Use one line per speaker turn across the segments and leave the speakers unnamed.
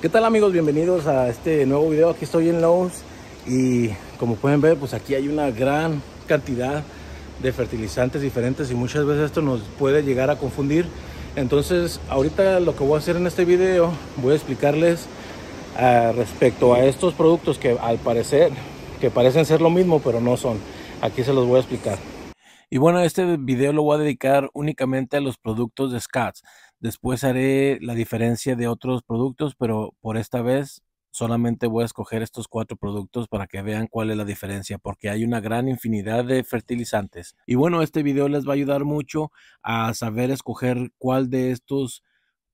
¿Qué tal amigos? Bienvenidos a este nuevo video. Aquí estoy en Lowe's y como pueden ver, pues aquí hay una gran cantidad de fertilizantes diferentes y muchas veces esto nos puede llegar a confundir. Entonces, ahorita lo que voy a hacer en este video, voy a explicarles ah, respecto a estos productos que al parecer, que parecen ser lo mismo, pero no son. Aquí se los voy a explicar. Y bueno, este video lo voy a dedicar únicamente a los productos de Scotts. Después haré la diferencia de otros productos, pero por esta vez solamente voy a escoger estos cuatro productos para que vean cuál es la diferencia, porque hay una gran infinidad de fertilizantes. Y bueno, este video les va a ayudar mucho a saber escoger cuál de estos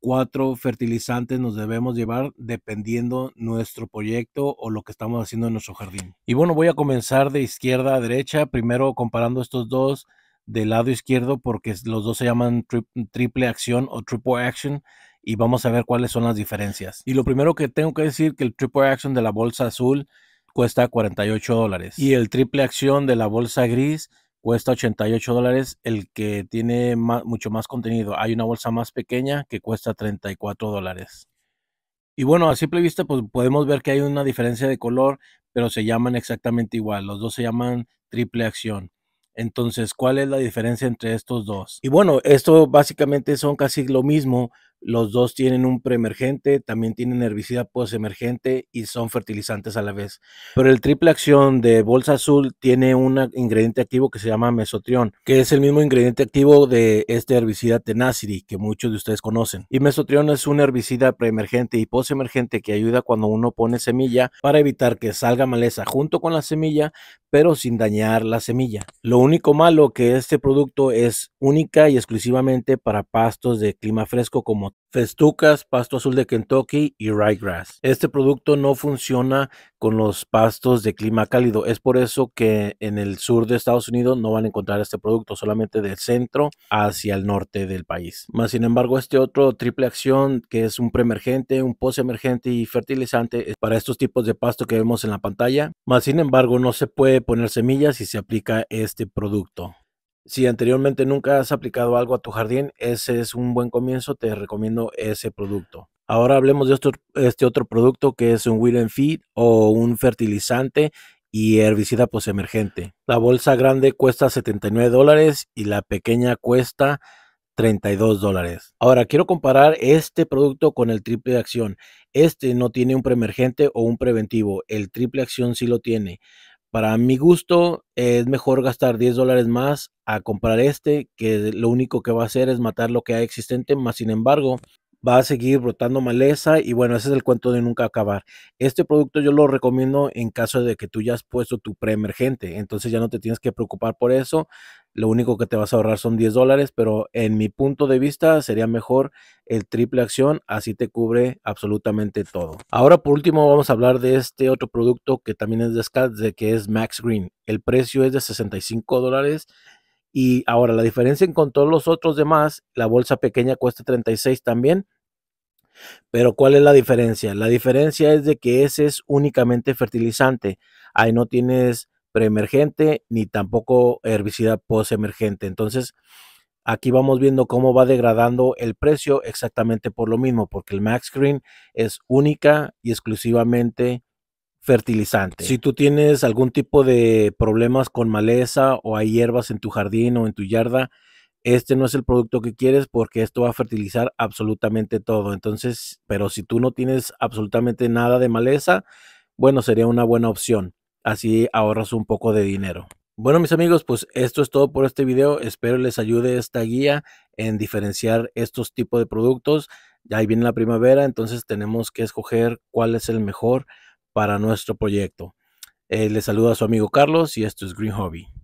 cuatro fertilizantes nos debemos llevar dependiendo nuestro proyecto o lo que estamos haciendo en nuestro jardín. Y bueno, voy a comenzar de izquierda a derecha, primero comparando estos dos del lado izquierdo porque los dos se llaman triple acción o triple action y vamos a ver cuáles son las diferencias. Y lo primero que tengo que decir que el triple action de la bolsa azul cuesta 48 dólares y el triple acción de la bolsa gris cuesta 88 dólares el que tiene mucho más contenido. Hay una bolsa más pequeña que cuesta 34 dólares. Y bueno, a simple vista pues podemos ver que hay una diferencia de color, pero se llaman exactamente igual. Los dos se llaman triple acción. Entonces, ¿cuál es la diferencia entre estos dos? Y bueno, esto básicamente son casi lo mismo, los dos tienen un preemergente, también tienen herbicida postemergente y son fertilizantes a la vez. Pero el triple acción de Bolsa Azul tiene un ingrediente activo que se llama mesotrión, que es el mismo ingrediente activo de este herbicida Tenacity que muchos de ustedes conocen. Y mesotrión es un herbicida preemergente y postemergente que ayuda cuando uno pone semilla para evitar que salga maleza junto con la semilla, pero sin dañar la semilla. Lo único malo que este producto es única y exclusivamente para pastos de clima fresco como festucas, pasto azul de Kentucky y ryegrass. Este producto no funciona con los pastos de clima cálido. Es por eso que en el sur de Estados Unidos no van a encontrar este producto, solamente del centro hacia el norte del país. Más sin embargo, este otro triple acción que es un preemergente, un emergente y fertilizante es para estos tipos de pasto que vemos en la pantalla. Más sin embargo, no se puede poner semillas si se aplica este producto. Si anteriormente nunca has aplicado algo a tu jardín, ese es un buen comienzo, te recomiendo ese producto. Ahora hablemos de este otro producto que es un weed and feed o un fertilizante y herbicida post emergente. La bolsa grande cuesta 79 dólares y la pequeña cuesta 32 dólares. Ahora, quiero comparar este producto con el triple acción. Este no tiene un preemergente o un preventivo. El triple acción sí lo tiene. Para mi gusto, es mejor gastar 10 dólares más a comprar este, que lo único que va a hacer es matar lo que hay existente, más sin embargo, va a seguir brotando maleza y bueno, ese es el cuento de nunca acabar. Este producto yo lo recomiendo en caso de que tú ya has puesto tu preemergente, entonces ya no te tienes que preocupar por eso lo único que te vas a ahorrar son 10 dólares, pero en mi punto de vista sería mejor el triple acción, así te cubre absolutamente todo. Ahora por último vamos a hablar de este otro producto que también es de de que es Max Green. El precio es de 65 dólares y ahora la diferencia con todos los otros demás, la bolsa pequeña cuesta 36 también. Pero ¿cuál es la diferencia? La diferencia es de que ese es únicamente fertilizante. Ahí no tienes preemergente ni tampoco herbicida postemergente. Entonces, aquí vamos viendo cómo va degradando el precio exactamente por lo mismo, porque el Max Green es única y exclusivamente fertilizante. Si tú tienes algún tipo de problemas con maleza o hay hierbas en tu jardín o en tu yarda, este no es el producto que quieres porque esto va a fertilizar absolutamente todo. Entonces, pero si tú no tienes absolutamente nada de maleza, bueno, sería una buena opción así ahorras un poco de dinero. Bueno mis amigos, pues esto es todo por este video. Espero les ayude esta guía en diferenciar estos tipos de productos. Ya ahí viene la primavera, entonces tenemos que escoger cuál es el mejor para nuestro proyecto. Eh, les saluda su amigo Carlos y esto es Green Hobby.